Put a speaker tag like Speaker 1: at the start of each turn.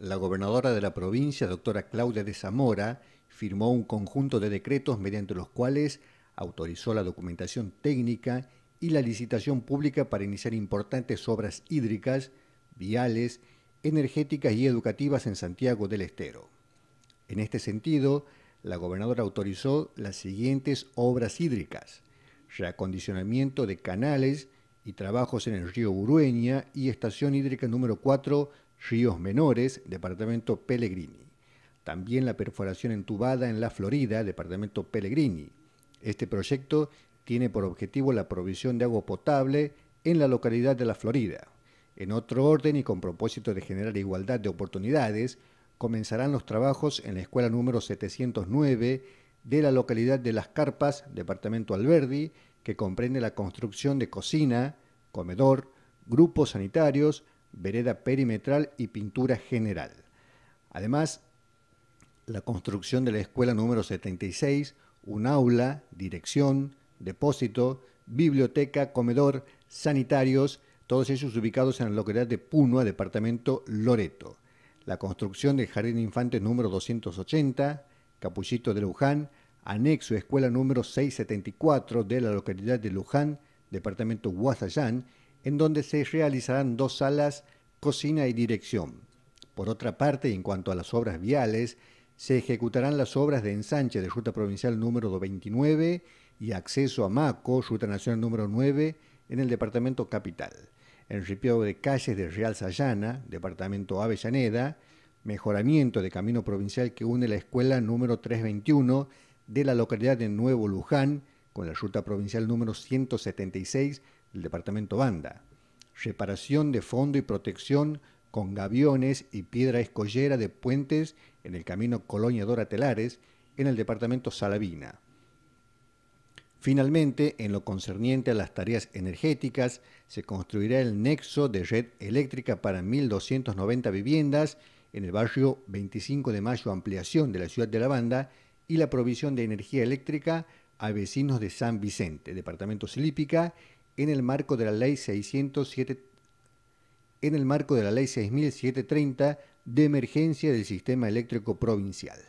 Speaker 1: la gobernadora de la provincia, doctora Claudia de Zamora, firmó un conjunto de decretos mediante los cuales autorizó la documentación técnica y la licitación pública para iniciar importantes obras hídricas, viales, energéticas y educativas en Santiago del Estero. En este sentido, la gobernadora autorizó las siguientes obras hídricas, reacondicionamiento de canales y trabajos en el río Urueña y estación hídrica número 4 Ríos Menores, departamento Pellegrini. También la perforación entubada en la Florida, departamento Pellegrini. Este proyecto tiene por objetivo la provisión de agua potable en la localidad de la Florida. En otro orden y con propósito de generar igualdad de oportunidades, comenzarán los trabajos en la escuela número 709 de la localidad de Las Carpas, departamento Alberdi, que comprende la construcción de cocina, comedor, grupos sanitarios, vereda perimetral y pintura general. Además, la construcción de la escuela número 76, un aula, dirección, depósito, biblioteca, comedor, sanitarios, todos ellos ubicados en la localidad de Puno, departamento Loreto. La construcción del jardín Infante número 280, Capullito de Luján, anexo escuela número 674 de la localidad de Luján, departamento Guasayán, en donde se realizarán dos salas, cocina y dirección. Por otra parte, en cuanto a las obras viales, se ejecutarán las obras de ensanche de Ruta Provincial número 29 y acceso a Maco, Ruta Nacional número 9, en el Departamento Capital. El de calles de Real Sayana, Departamento Avellaneda, mejoramiento de camino provincial que une la escuela número 321 de la localidad de Nuevo Luján con la ruta provincial número 176 el departamento Banda. Reparación de fondo y protección con gaviones y piedra escollera de puentes en el camino Colonia Dora Telares, en el departamento Salavina. Finalmente, en lo concerniente a las tareas energéticas, se construirá el nexo de red eléctrica para 1.290 viviendas en el barrio 25 de Mayo Ampliación de la ciudad de La Banda y la provisión de energía eléctrica a vecinos de San Vicente, departamento Silípica en el marco de la ley 607 en el marco de la ley 6730 de emergencia del sistema eléctrico provincial.